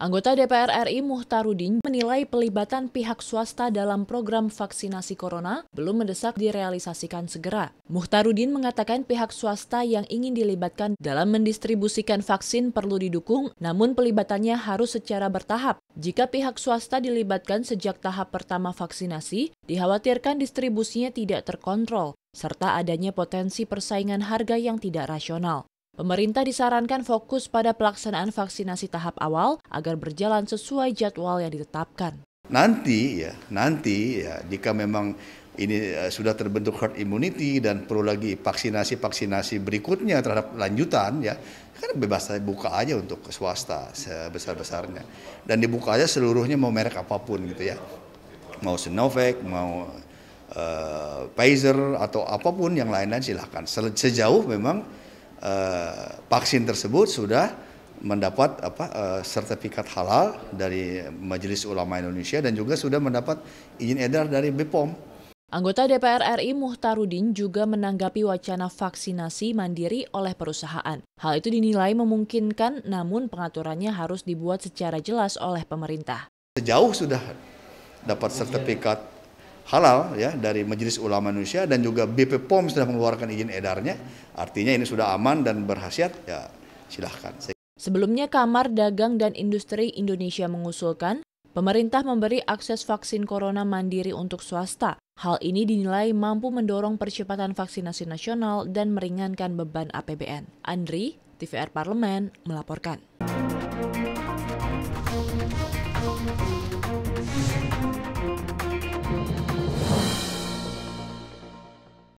Anggota DPR RI Muhtarudin menilai pelibatan pihak swasta dalam program vaksinasi corona belum mendesak direalisasikan segera. Muhtarudin mengatakan pihak swasta yang ingin dilibatkan dalam mendistribusikan vaksin perlu didukung, namun pelibatannya harus secara bertahap. Jika pihak swasta dilibatkan sejak tahap pertama vaksinasi, dikhawatirkan distribusinya tidak terkontrol serta adanya potensi persaingan harga yang tidak rasional. Pemerintah disarankan fokus pada pelaksanaan vaksinasi tahap awal agar berjalan sesuai jadwal yang ditetapkan. Nanti ya, nanti ya jika memang ini eh, sudah terbentuk herd immunity dan perlu lagi vaksinasi-vaksinasi berikutnya terhadap lanjutan ya kan bebas saya buka aja untuk swasta sebesar-besarnya dan dibuka aja seluruhnya mau merek apapun gitu ya mau Sinovac mau uh, Pfizer atau apapun yang lain-lain silahkan. Sejauh memang uh, vaksin tersebut sudah mendapat apa uh, sertifikat halal dari Majelis Ulama Indonesia dan juga sudah mendapat izin edar dari BPOM. Anggota DPR RI Muhtarudin juga menanggapi wacana vaksinasi mandiri oleh perusahaan. Hal itu dinilai memungkinkan namun pengaturannya harus dibuat secara jelas oleh pemerintah. Sejauh sudah dapat sertifikat halal ya dari Majelis Ulama Indonesia dan juga BP POM sudah mengeluarkan izin edarnya. Artinya ini sudah aman dan berhasiat ya silahkan. Sebelumnya Kamar Dagang dan Industri Indonesia mengusulkan pemerintah memberi akses vaksin corona mandiri untuk swasta. Hal ini dinilai mampu mendorong percepatan vaksinasi nasional dan meringankan beban APBN. Andri, TVR Parlemen, melaporkan.